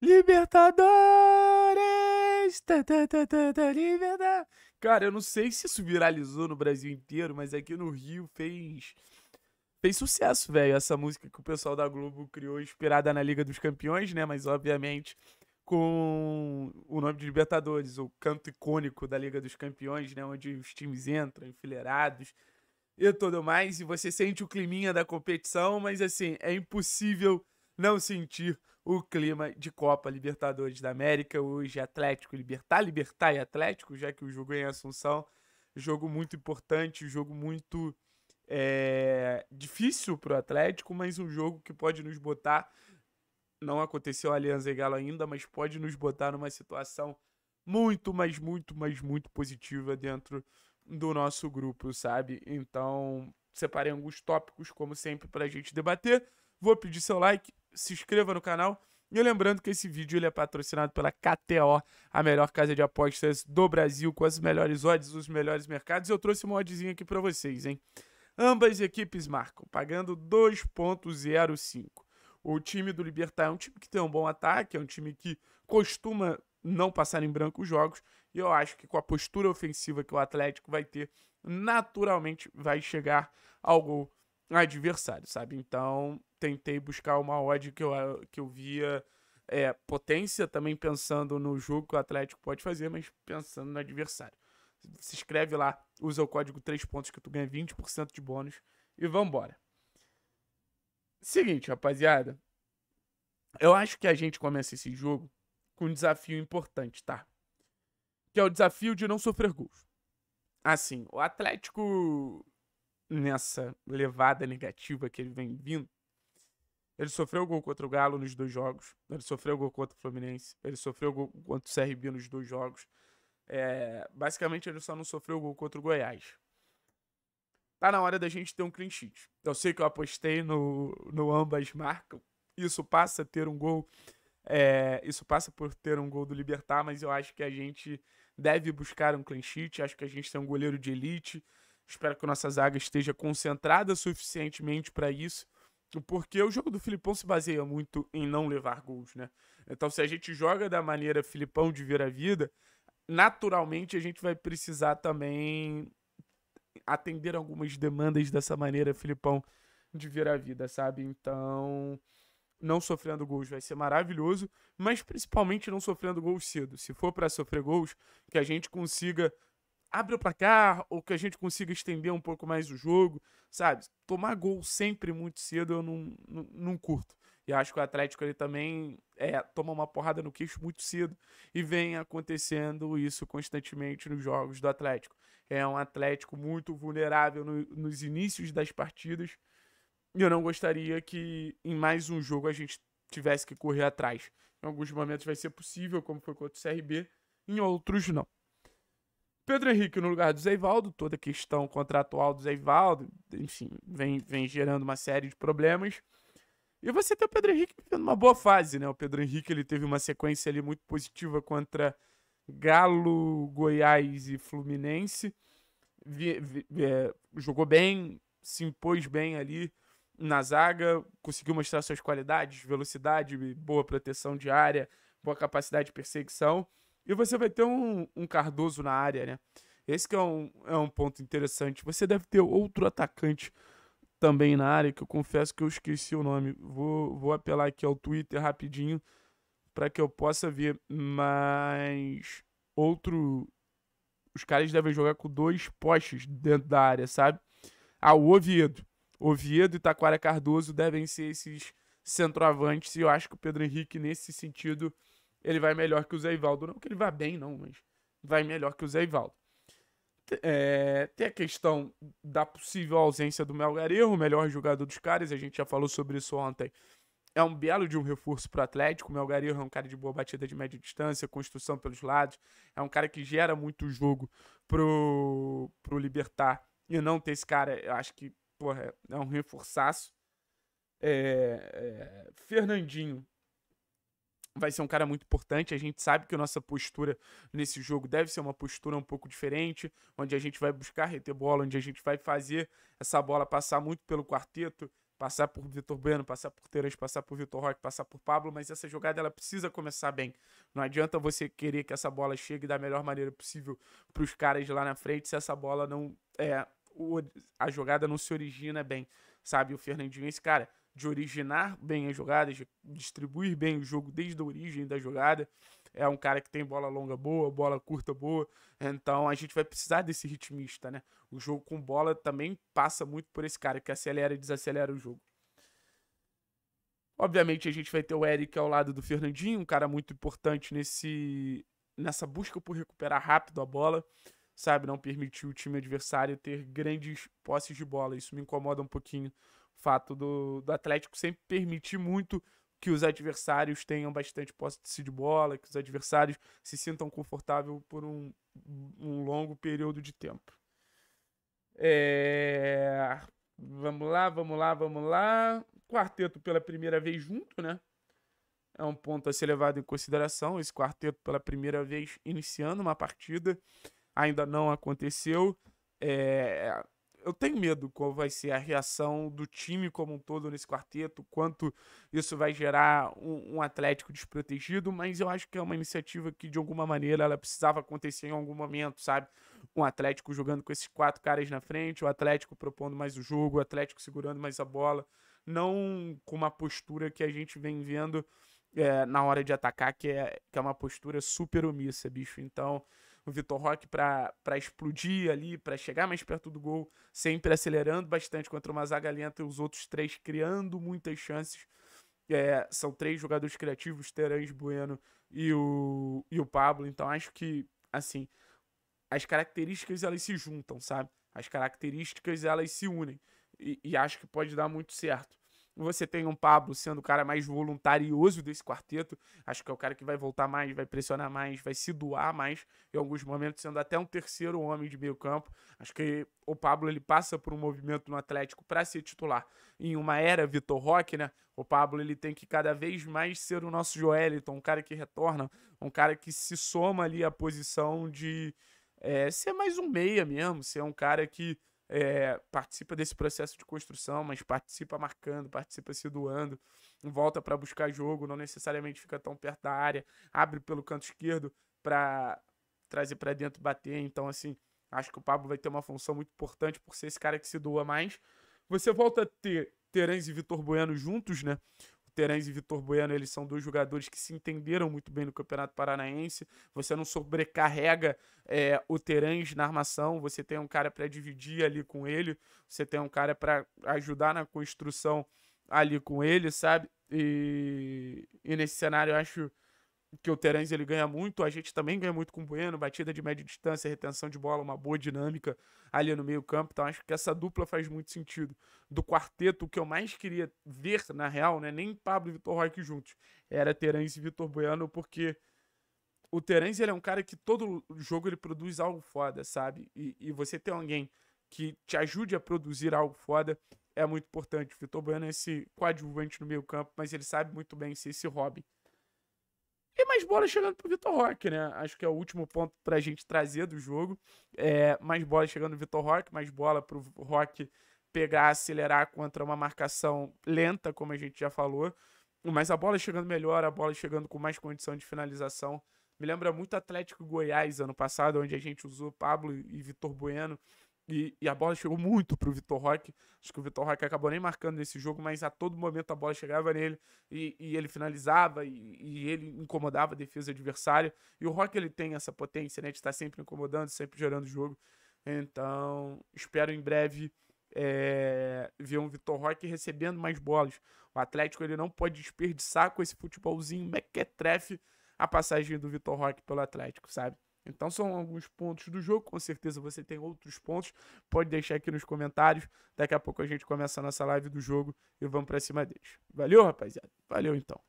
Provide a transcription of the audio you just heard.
Libertadores! Tá, tá, tá, tá, tá, Cara, eu não sei se isso viralizou no Brasil inteiro, mas aqui no Rio fez. Fez sucesso, velho, essa música que o pessoal da Globo criou, inspirada na Liga dos Campeões, né? Mas obviamente com o nome de Libertadores, o canto icônico da Liga dos Campeões, né? Onde os times entram, enfileirados e tudo mais. E você sente o climinha da competição, mas assim, é impossível não sentir o clima de Copa Libertadores da América. Hoje, é Atlético Libertar, ah, Libertar e Atlético, já que o jogo é em Assunção. Jogo muito importante, jogo muito é, difícil para o Atlético, mas um jogo que pode nos botar. Não aconteceu a Alianza e Galo ainda, mas pode nos botar numa situação muito, mas muito, mas muito positiva dentro do nosso grupo, sabe? Então, separei alguns tópicos, como sempre, para a gente debater. Vou pedir seu like, se inscreva no canal. E lembrando que esse vídeo ele é patrocinado pela KTO, a melhor casa de apostas do Brasil, com as melhores odds, os melhores mercados. Eu trouxe uma oddzinha aqui para vocês, hein? Ambas equipes marcam, pagando 2.05. O time do Libertar é um time que tem um bom ataque, é um time que costuma não passar em branco os jogos. E eu acho que com a postura ofensiva que o Atlético vai ter, naturalmente vai chegar ao gol adversário, sabe? Então, tentei buscar uma odd que eu, que eu via é, potência, também pensando no jogo que o Atlético pode fazer, mas pensando no adversário. Se inscreve lá, usa o código 3 pontos que tu ganha 20% de bônus e vambora. Seguinte, rapaziada. Eu acho que a gente começa esse jogo com um desafio importante, tá? Que é o desafio de não sofrer gols. Assim, o Atlético, nessa levada negativa que ele vem vindo, ele sofreu gol contra o Galo nos dois jogos. Ele sofreu gol contra o Fluminense. Ele sofreu gol contra o CRB nos dois jogos. É, basicamente, ele só não sofreu gol contra o Goiás. Tá na hora da gente ter um clean sheet. Eu sei que eu apostei no, no ambas marcam. Isso passa a ter um gol. É, isso passa por ter um gol do Libertar, mas eu acho que a gente deve buscar um clean sheet. Acho que a gente tem um goleiro de elite. Espero que nossa zaga esteja concentrada suficientemente para isso. Porque o jogo do Filipão se baseia muito em não levar gols, né? Então, se a gente joga da maneira Filipão de vir a vida, naturalmente a gente vai precisar também atender algumas demandas dessa maneira Filipão de vir a vida, sabe? Então, não sofrendo gols vai ser maravilhoso, mas principalmente não sofrendo gols cedo. Se for para sofrer gols, que a gente consiga abre o placar ou que a gente consiga estender um pouco mais o jogo, sabe? Tomar gol sempre muito cedo eu não, não, não curto. E acho que o Atlético ele também é, toma uma porrada no queixo muito cedo e vem acontecendo isso constantemente nos jogos do Atlético. É um Atlético muito vulnerável no, nos inícios das partidas e eu não gostaria que em mais um jogo a gente tivesse que correr atrás. Em alguns momentos vai ser possível, como foi contra o CRB, em outros não. Pedro Henrique no lugar do Zeivaldo, toda a questão contratual do Zeivaldo, enfim, vem, vem gerando uma série de problemas. E você tem o Pedro Henrique vivendo uma boa fase, né? O Pedro Henrique ele teve uma sequência ali muito positiva contra Galo, Goiás e Fluminense. Vi, vi, é, jogou bem, se impôs bem ali na zaga, conseguiu mostrar suas qualidades, velocidade, boa proteção de área, boa capacidade de perseguição. E você vai ter um, um Cardoso na área, né? Esse que é um, é um ponto interessante. Você deve ter outro atacante também na área, que eu confesso que eu esqueci o nome. Vou, vou apelar aqui ao Twitter rapidinho para que eu possa ver. Mas outro. Os caras devem jogar com dois postes dentro da área, sabe? Ah, o Oviedo. Oviedo e Taquara Cardoso devem ser esses centroavantes. E eu acho que o Pedro Henrique, nesse sentido, ele vai melhor que o Zé Ivaldo. Não que ele vá bem, não, mas vai melhor que o Zé Ivaldo. É, tem a questão da possível ausência do Melgarejo, o melhor jogador dos caras, a gente já falou sobre isso ontem. É um belo de um reforço para o Atlético. O Melgarejo é um cara de boa batida de média distância, construção pelos lados. É um cara que gera muito jogo pro, pro Libertar. E não ter esse cara, eu acho que porra, é, é um reforçaço. É, é, Fernandinho vai ser um cara muito importante. A gente sabe que a nossa postura nesse jogo deve ser uma postura um pouco diferente, onde a gente vai buscar reter bola, onde a gente vai fazer essa bola passar muito pelo quarteto, passar por Vitor Bueno, passar por Teres, passar por Vitor Roque, passar por Pablo, mas essa jogada ela precisa começar bem. Não adianta você querer que essa bola chegue da melhor maneira possível para os caras lá na frente se essa bola não é a jogada não se origina bem, sabe? O Fernandinho esse cara de originar bem as jogadas, de distribuir bem o jogo desde a origem da jogada. É um cara que tem bola longa boa, bola curta boa. Então a gente vai precisar desse ritmista, né? O jogo com bola também passa muito por esse cara que acelera e desacelera o jogo. Obviamente a gente vai ter o Eric ao lado do Fernandinho, um cara muito importante nesse nessa busca por recuperar rápido a bola, sabe, não permitir o time adversário ter grandes posses de bola. Isso me incomoda um pouquinho fato do, do Atlético sempre permitir muito que os adversários tenham bastante posse de bola, que os adversários se sintam confortáveis por um, um longo período de tempo. É... Vamos lá, vamos lá, vamos lá. Quarteto pela primeira vez junto, né? É um ponto a ser levado em consideração. Esse quarteto pela primeira vez iniciando uma partida. Ainda não aconteceu. É eu tenho medo qual vai ser a reação do time como um todo nesse quarteto, quanto isso vai gerar um, um Atlético desprotegido, mas eu acho que é uma iniciativa que, de alguma maneira, ela precisava acontecer em algum momento, sabe? Um Atlético jogando com esses quatro caras na frente, o Atlético propondo mais o jogo, o Atlético segurando mais a bola, não com uma postura que a gente vem vendo é, na hora de atacar, que é, que é uma postura super omissa, bicho. Então o Vitor Roque para explodir ali, para chegar mais perto do gol, sempre acelerando bastante contra uma zaga lenta e os outros três criando muitas chances. É, são três jogadores criativos, Terães, Bueno e o, e o Pablo. Então acho que, assim, as características elas se juntam, sabe? As características elas se unem. E, e acho que pode dar muito certo. Você tem um Pablo sendo o cara mais voluntarioso desse quarteto. Acho que é o cara que vai voltar mais, vai pressionar mais, vai se doar mais. Em alguns momentos, sendo até um terceiro homem de meio campo. Acho que o Pablo ele passa por um movimento no Atlético para ser titular. Em uma era Vitor Roque, né? O Pablo ele tem que cada vez mais ser o nosso Joeliton, um cara que retorna, um cara que se soma ali à posição de é, ser mais um meia mesmo, ser um cara que é, participa desse processo de construção, mas participa marcando, participa se doando, volta para buscar jogo, não necessariamente fica tão perto da área, abre pelo canto esquerdo para trazer para dentro, bater. Então, assim, acho que o Pablo vai ter uma função muito importante por ser esse cara que se doa mais. Você volta a ter Terence e Vitor Bueno juntos, né? Terence e Vitor Bueno, eles são dois jogadores que se entenderam muito bem no Campeonato Paranaense. Você não sobrecarrega é, o Terence na armação, você tem um cara para dividir ali com ele, você tem um cara para ajudar na construção ali com ele, sabe? E, e nesse cenário eu acho que o Terence ele ganha muito, a gente também ganha muito com o Bueno, batida de média distância, retenção de bola, uma boa dinâmica ali no meio campo, então acho que essa dupla faz muito sentido. Do quarteto, o que eu mais queria ver, na real, né, nem Pablo e Vitor Roque juntos, era Terence e Vitor Bueno, porque o Terence ele é um cara que todo jogo ele produz algo foda, sabe? E, e você ter alguém que te ajude a produzir algo foda é muito importante. O Vitor Bueno é esse coadjuvante no meio campo, mas ele sabe muito bem ser esse Robin mais bolas chegando pro Vitor Roque, né? Acho que é o último ponto pra gente trazer do jogo. É, mais bola chegando pro Vitor Roque, mais bola pro Roque pegar, acelerar contra uma marcação lenta, como a gente já falou. Mas a bola chegando melhor, a bola chegando com mais condição de finalização. Me lembra muito Atlético Goiás ano passado, onde a gente usou Pablo e Vitor Bueno e, e, a bola chegou muito pro Vitor Roque. Acho que o Vitor Roque acabou nem marcando nesse jogo, mas a todo momento a bola chegava nele e, e ele finalizava e, e, ele incomodava a defesa adversária. E o Roque ele tem essa potência, né? De estar tá sempre incomodando, sempre gerando jogo. Então, espero em breve é, ver um Vitor Roque recebendo mais bolas. O Atlético ele não pode desperdiçar com esse futebolzinho mequetrefe a passagem do Vitor Roque pelo Atlético, sabe? Então são alguns pontos do jogo, com certeza você tem outros pontos, pode deixar aqui nos comentários. Daqui a pouco a gente começa a nossa live do jogo e vamos para cima deles. Valeu, rapaziada. Valeu então.